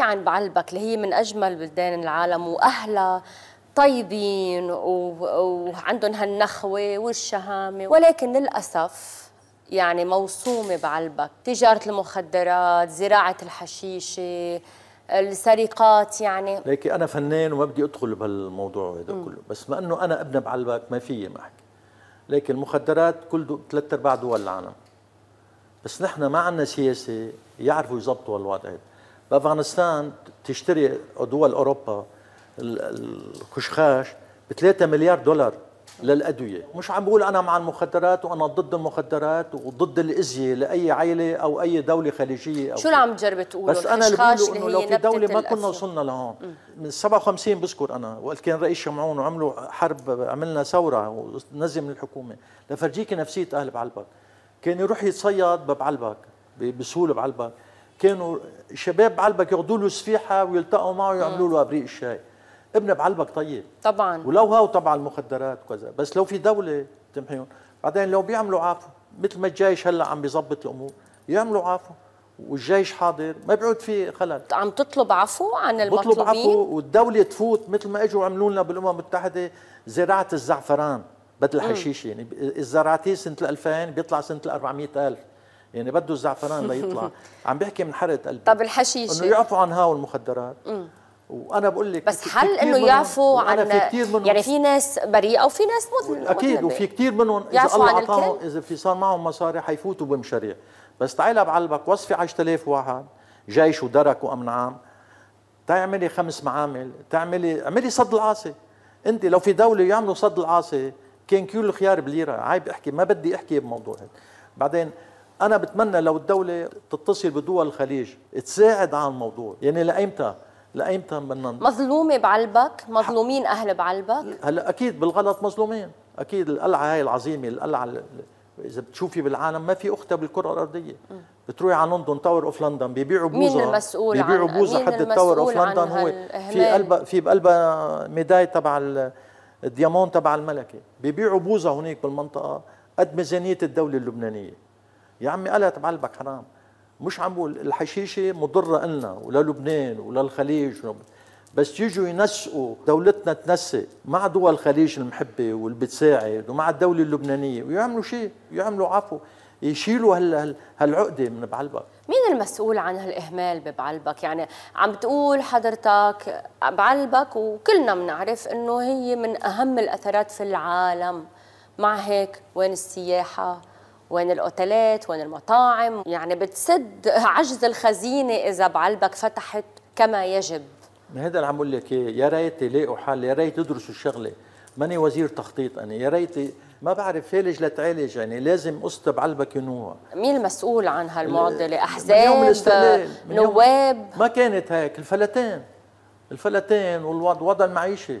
نحكي عن بعلبك اللي هي من أجمل بلدان العالم وأهلها طيبين وعندهم هالنخوة والشهامة ولكن للأسف يعني موصومة بعلبك تجارة المخدرات زراعة الحشيشة السرقات يعني ليكي أنا فنان وما بدي أدخل بهالموضوع هذا كله بس ما أنه أنا ابن بعلبك ما في ما أحكي لكن المخدرات كل ثلاث أرباع دول العالم بس نحن ما عندنا سياسة يعرفوا يضبطوا الوضع هذا بافغانستان تشتري دول اوروبا الخشخاش ب 3 مليار دولار للادويه، مش عم بقول انا مع المخدرات وانا ضد المخدرات وضد الاذيه لاي عائله او اي دوله خليجيه أو شو اللي عم تجرب تقوله؟ بس انا اللي بقوله انه لو في دوله ما كنا وصلنا لهون، من 57 بذكر انا وقت كان رئيس شمعون وعملوا حرب عملنا ثوره ونزل من الحكومه، لفرجيك نفسيه اهل بعلبك، كان يروح يتصيد ببعلبك بسهول بعلبك كانوا شباب بعلبك ياخذوا له سفيحه ويلتقوا معه ويعملوا له ابريق الشاي ابن بعلبك طيب طبعا ولو هاو طبعا المخدرات وكذا بس لو في دوله تمحيهم بعدين لو بيعملوا عفو مثل ما الجيش هلا عم بيظبط الامور يعملوا عفو والجيش حاضر ما بيعود في خلل عم تطلب عفو عن المطلوبين بطلب عفو والدوله تفوت مثل ما اجوا عملوا لنا بالامم المتحده زراعه الزعفران بدل الحشيش يعني الزراعتيه سنه 2000 بيطلع سنه 400000 يعني بده الزعفران ليطلع عم بيحكي من حرقه قلبي طب الحشيشه انه يعفوا عن هاو المخدرات وانا بقول لك بس حل انه يعفوا عن في كتير منهم يعني في ناس بريئه وفي ناس مذنبه اكيد وفي كثير منهم اذا الله اعطاهم اذا في صار معهم مصاري حيفوتوا بمشاريع بس تعالى بعلبك وصفي 10000 واحد جيش ودرك وامن عام تعملي خمس معامل تعملي اعملي صد العاصي انت لو في دوله يعملوا صد العاصي كان كل الخيار بليره عيب احكي ما بدي احكي بموضوع هذا بعدين انا بتمنى لو الدوله تتصل بدول الخليج تساعد على الموضوع يعني لايمتى لايمتى بدنا مظلومه بعلبك مظلومين اهل بعلبك هلا اكيد بالغلط مظلومين اكيد القلعه هاي العظيمه القلعه اذا بتشوفي بالعالم ما في اختها بالكره الارضيه بتروحي على لندن تاور اوف لندن بيبيعوا بوزه مين المسؤول بيبيعوا بوزه حد التاور اوف لندن هو في قلبها في بقلبها ميداي تبع الديامون تبع الملكه بيبيعوا بوزه هناك بالمنطقه قد ميزانيه الدوله اللبنانيه يا عمي قلت بعلبك حرام مش عم بقول الحشيشه مضره لنا وللبنان وللخليج بس يجوا ينسقوا دولتنا تنسق مع دول الخليج المحبه واللي بتساعد ومع الدوله اللبنانيه ويعملوا شيء يعملوا عفو يشيلوا هال هالعقده من بعلبك مين المسؤول عن هالاهمال ببعلبك يعني عم تقول حضرتك بعلبك وكلنا بنعرف انه هي من اهم الاثرات في العالم مع هيك وين السياحه وين الاوتيلات وين المطاعم يعني بتسد عجز الخزينه اذا بعلبك فتحت كما يجب ما هذا اللي عم بقول لك يا ريت يلاقوا حل يا ريت يدرسوا الشغله ماني وزير تخطيط انا يا ريت ما بعرف فيلج لتعالج يعني لازم قصة بعلبك ينوع مين المسؤول عن هالمعضلة أحزاب من يوم الاستقلال نواب ما كانت هيك الفلتان الفلتان والوضع المعيشي